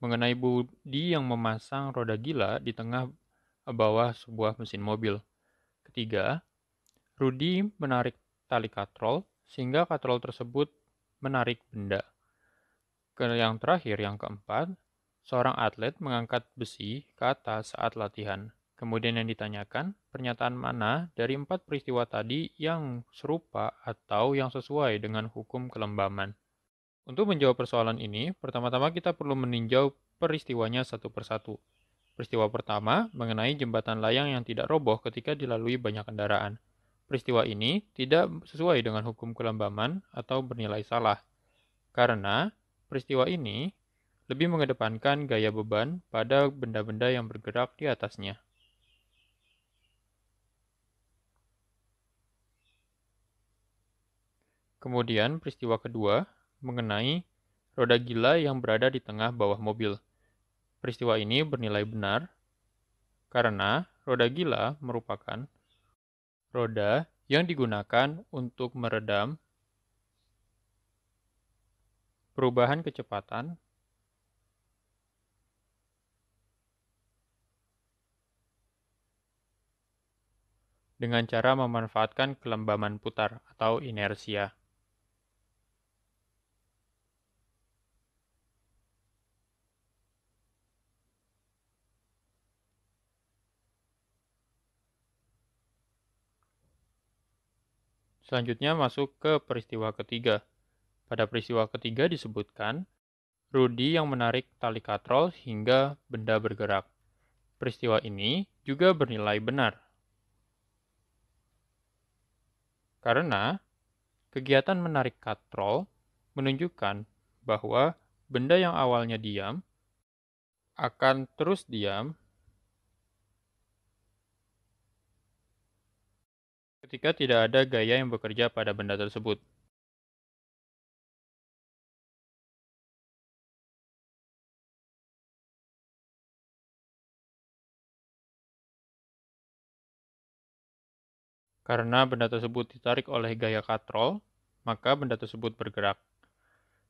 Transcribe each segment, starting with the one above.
mengenai Budi yang memasang roda gila di tengah bawah sebuah mesin mobil. Ketiga, Rudi menarik tali katrol sehingga katrol tersebut menarik benda. yang terakhir, yang keempat, seorang atlet mengangkat besi ke atas saat latihan. Kemudian yang ditanyakan, pernyataan mana dari empat peristiwa tadi yang serupa atau yang sesuai dengan hukum kelembaman. Untuk menjawab persoalan ini, pertama-tama kita perlu meninjau peristiwanya satu persatu. Peristiwa pertama mengenai jembatan layang yang tidak roboh ketika dilalui banyak kendaraan. Peristiwa ini tidak sesuai dengan hukum kelembaman atau bernilai salah, karena peristiwa ini lebih mengedepankan gaya beban pada benda-benda yang bergerak di atasnya. Kemudian peristiwa kedua mengenai roda gila yang berada di tengah bawah mobil. Peristiwa ini bernilai benar karena roda gila merupakan roda yang digunakan untuk meredam perubahan kecepatan dengan cara memanfaatkan kelembaman putar atau inersia. Selanjutnya masuk ke peristiwa ketiga. Pada peristiwa ketiga disebutkan, Rudy yang menarik tali katrol hingga benda bergerak. Peristiwa ini juga bernilai benar. Karena kegiatan menarik katrol menunjukkan bahwa benda yang awalnya diam akan terus diam ketika tidak ada gaya yang bekerja pada benda tersebut. Karena benda tersebut ditarik oleh gaya katrol, maka benda tersebut bergerak.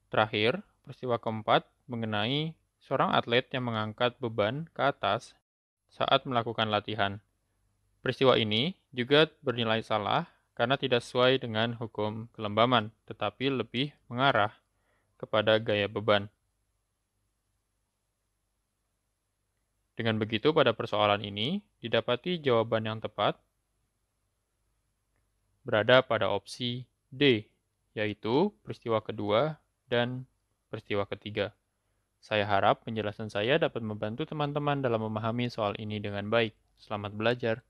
Terakhir, peristiwa keempat mengenai seorang atlet yang mengangkat beban ke atas saat melakukan latihan. Peristiwa ini juga bernilai salah karena tidak sesuai dengan hukum kelembaman, tetapi lebih mengarah kepada gaya beban. Dengan begitu, pada persoalan ini didapati jawaban yang tepat berada pada opsi D, yaitu peristiwa kedua dan peristiwa ketiga. Saya harap penjelasan saya dapat membantu teman-teman dalam memahami soal ini dengan baik. Selamat belajar!